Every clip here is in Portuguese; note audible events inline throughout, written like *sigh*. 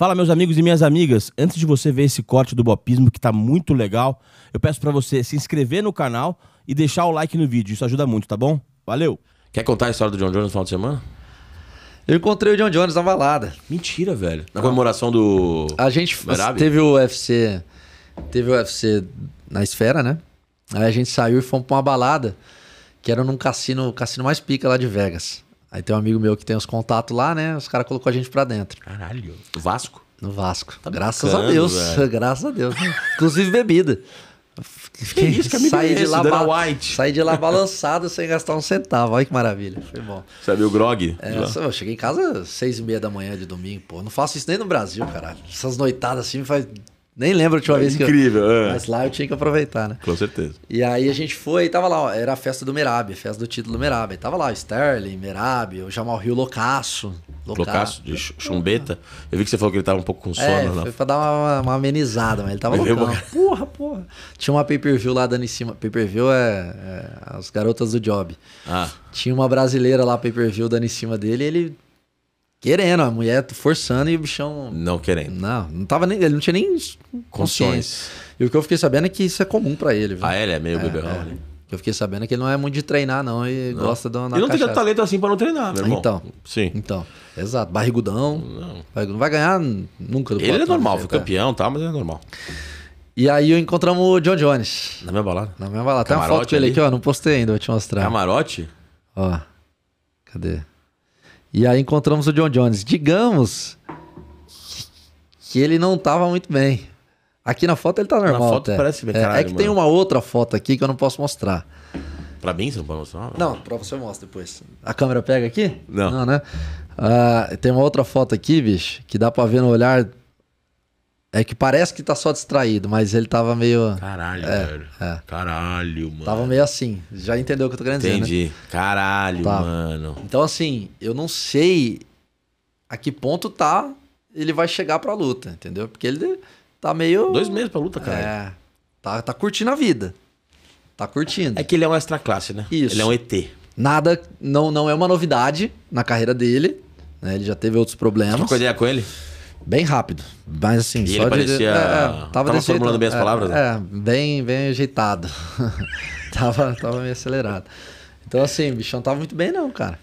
Fala, meus amigos e minhas amigas. Antes de você ver esse corte do Bopismo, que está muito legal, eu peço para você se inscrever no canal e deixar o like no vídeo. Isso ajuda muito, tá bom? Valeu! Quer contar a história do John Jones no final de semana? Eu encontrei o John Jones na balada. Mentira, velho. Na comemoração do. A gente Marabi. teve o UFC. Teve o UFC na esfera, né? Aí a gente saiu e fomos pra uma balada que era num cassino, cassino mais pica lá de Vegas. Aí tem um amigo meu que tem os contatos lá, né? Os caras colocou a gente pra dentro. Caralho. no Vasco? No Vasco. Tá graças a Deus. *laughs* Graças a Deus. Inclusive bebida. Que isso, que é saí, é lá, White. saí de lá balançado sem gastar um centavo. Olha que maravilha. Foi bom. Você viu o grog? É, eu cheguei em casa às seis e meia da manhã de domingo, pô. Não faço isso nem no Brasil, caralho. Essas noitadas assim me faz nem lembro a última é vez que incrível, eu... É. Mas lá eu tinha que aproveitar, né? Com certeza. E aí a gente foi e tava lá, ó, era a festa do Merab, a festa do título do Merab. tava lá o Sterling, Merab, o Jamal Rio Loucaço. Loucaço, de chumbeta. Eu vi que você falou que ele tava um pouco com sono. É, foi na... pra dar uma, uma, amenizada, mas ele tava loucão. *laughs* Porra, porra. Tinha uma pay-per-view lá dando em cima. Pay-per-view é, é as garotas do job. Ah. Tinha uma brasileira lá, pay-per-view dando em cima dele e ele Querendo, a mulher forçando e o bichão. Não querendo. Não, não tava nem. Ele não tinha nem consciência. E o que eu fiquei sabendo é que isso é comum para ele. Viu? Ah, ele é meio é, beberrão, é. Né? Eu fiquei sabendo é que ele não é muito de treinar, não, e não. gosta de Ele não tem tem talento assim para não treinar, meu irmão. Então. Sim. Então. Exato. Barrigudão. Não, não vai ganhar nunca do Ele é normal, né? foi campeão, é. tá? Mas é normal. E aí encontramos o John Jones. Na minha balada. Na minha balada. Camarote Tem uma foto dele aqui, ó. Não postei ainda, vou te mostrar. Camarote? Ó. Cadê? E aí encontramos o John Jones. Digamos que ele não estava muito bem. Aqui na foto ele está normal. Na foto até. parece bem. caralho, é, é que mano. tem uma outra foto aqui que eu não posso mostrar. Pra mim, você não pode mostrar? Não, pra você mostra depois. A câmera pega aqui? Não. Não, né? Ah, tem uma outra foto aqui, bicho, que dá pra ver no olhar é que parece que tá só distraído, mas ele tava meio. Caralho, é, velho. É. Caralho, mano. Tava meio assim. Já entendeu o que eu tô querendo né? Entendi. dizer? Entendi. Né? Caralho, mano. Então, assim, eu não sei a que ponto tá ele vai chegar pra luta, entendeu? Porque ele tá meio. Dois meses pra luta, é, cara. É. Tá, tá curtindo a vida. Tá curtindo. É que ele é um extra classe, né? Isso. Ele é um ET. Nada, não, não é uma novidade na carreira dele. Né? Ele já teve outros problemas. Trocou ideia com ele? Bem rápido, mas assim, e só ele parecia... É, é, tava, tava formulando bem as é, palavras? É, né? é bem, bem ajeitado. *laughs* tava, tava meio acelerado. Então assim, o bichão tava muito bem não, cara.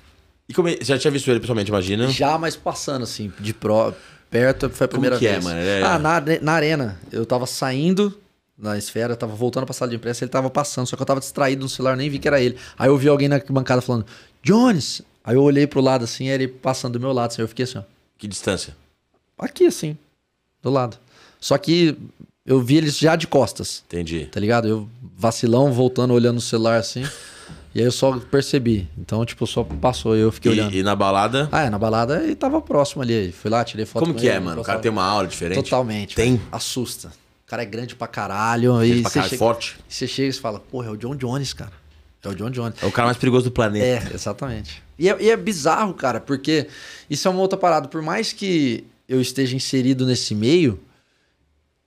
E como... É, você já tinha visto ele pessoalmente, imagina? Já, mas passando assim, de pro... perto, foi a primeira como que vez. é, mano? É... Ah, na, na arena, eu tava saindo na esfera, tava voltando pra sala de imprensa, ele tava passando, só que eu tava distraído no celular, nem vi que era ele. Aí eu ouvi alguém na bancada falando, Jones! Aí eu olhei pro lado assim, ele passando do meu lado, assim, eu fiquei assim, ó. Que distância? aqui assim, do lado. Só que eu vi eles já de costas. Entendi. Tá ligado? Eu vacilão, voltando, olhando o celular assim. e aí eu só percebi. Então, tipo, só passou eu fiquei e, olhando. E na balada? Ah, é, na balada e tava próximo ali. Fui lá, tirei foto. Como que é, ele, é, mano? O cara tem uma aula diferente? Totalmente. Tem? Assusta. O cara é grande pra caralho. Grande e pra caralho, chega, forte. Você chega e fala, porra, é o John Jones, cara. É o John Jones. É o cara mais perigoso do planeta. É, exatamente. E é, e é bizarro, cara, porque isso é uma outra parada. Por mais que eu esteja inserido nesse meio,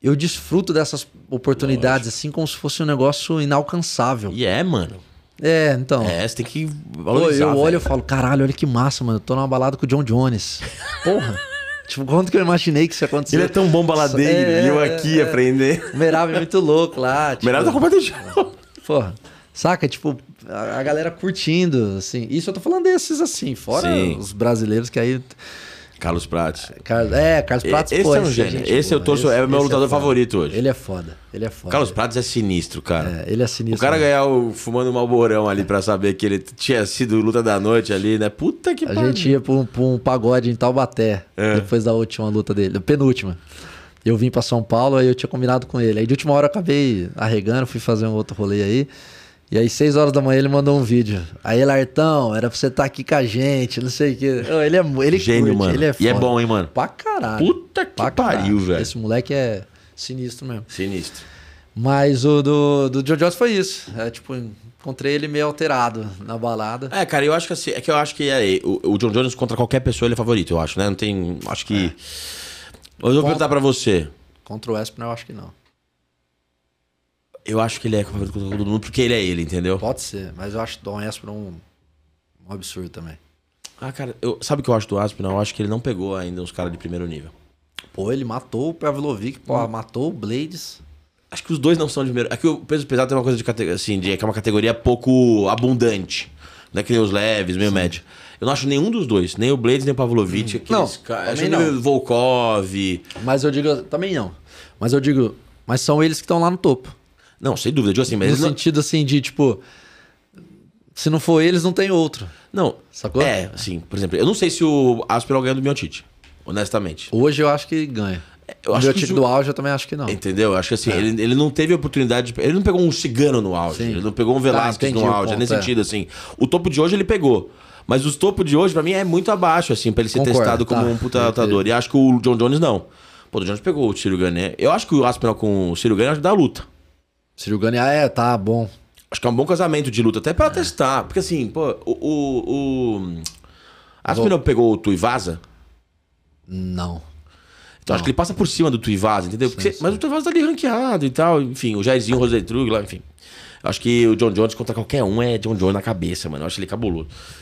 eu desfruto dessas oportunidades, Lógico. assim, como se fosse um negócio inalcançável. E é, mano. É, então. É, você tem que valorizar. Pô, eu olho e falo, caralho, olha que massa, mano. Eu tô numa balada com o John Jones. *laughs* Porra. tipo, quanto que eu imaginei que isso ia acontecer? Ele é tão bom baladeiro é, e eu aqui é, é, aprender. O Merab é muito louco lá. Tipo, Merab tá completamente Porra. Saca? Tipo, a, a, galera curtindo, assim. Isso eu tô falando desses, assim. Fora Sim. os brasileiros que aí... Carlos Prates. é, Carlos Prates, esse pô, é um é gênio. Esse, eu torço, é esse, é o meu lutador é favorito hoje. Ele é foda, ele é foda. Carlos Prates é sinistro, cara. É, ele é sinistro. O cara né? ganhar o fumando um malborão ali é. para saber que ele tinha sido luta da noite ali, né? Puta que pariu. A gente ia pra um, pra um pagode em Taubaté, é. depois da última luta dele, penúltima. Eu vim para São Paulo, aí eu tinha combinado com ele. Aí de última hora eu acabei arregando, fui fazer um outro rolê aí. E aí, seis horas da manhã, ele mandou um vídeo. Aí, Lartão, era pra você estar tá aqui com a gente, não sei o quê. Ele é ele Gênio, curte, mano. Ele é foda. E é bom, hein, mano? Pra caralho. Puta que pariu, velho. Esse moleque é sinistro mesmo. Sinistro. Mas o do, do Jojo foi isso. É tipo, Encontrei ele meio alterado na balada. É, cara, eu acho que assim, é que eu acho que é, o, o, John Jones contra qualquer pessoa ele é favorito, eu acho, né? Não tem, acho que. É. Eu vou contra, perguntar para você. Contra o Espinal, eu acho que não. Eu acho que ele é favorito com todo mundo porque ele é ele, entendeu? Pode ser, mas eu acho Don Espra um, um absurdo também. Ah, cara, eu, sabe o que eu acho do Aspen? Eu acho que ele não pegou ainda os caras de primeiro nível. Pô, ele matou o Pavlovic, pô, hum. matou o Blades. Acho que os dois não são de primeiro. Aqui é o peso pesado tem uma coisa de categoria, assim, de, que é uma categoria pouco abundante. Não é que nem os leves, meio Sim. médio. Eu não acho nenhum dos dois, nem o Blades, nem o Pavlovic. Hum. Não, ca... acho não. Volkov. Mas eu digo, também não. Mas eu digo, mas são eles que estão lá no topo. Não, sem dúvida. Digo assim, mas no sentido assim de tipo. Se não for eles, não tem outro. Não. Sacou? É, assim, por exemplo, eu não sei se o aspiral ganha do Miotite, honestamente. Hoje eu acho que ganha. É, eu o acho Miotic que... do auge eu também acho que não. Entendeu? Eu acho que assim, é. ele, ele não teve oportunidade. De... Ele não pegou um cigano no auge. Sim. Ele não pegou um ah, Velasquez no auge. Ponto, é nesse sentido, assim. O topo de hoje ele pegou. Mas os topo de hoje, para mim, é muito abaixo, assim, para ele ser Concordo, testado tá. como um puta lutador. E acho que o John Jones não. Pô, o John Jones pegou o Ciro Gane. Eu acho que o aspiral com o Ciro Gane ajuda a luta. Ciro Gane, ah, é, tá bom. Acho que é um bom casamento de luta, até pra é. testar. Porque assim, pô, o. o, o... Aspinall pegou o Tuivasa? Não. Então acho que ele passa por cima do Tuivasa, entendeu? Sim, sim. Mas o Tuivasa tá ali ranqueado e tal, enfim, o Jairzinho, o Rosetrug lá, enfim. Acho que o John Jones contra qualquer um é John Jones na cabeça, mano. Eu acho ele cabuloso.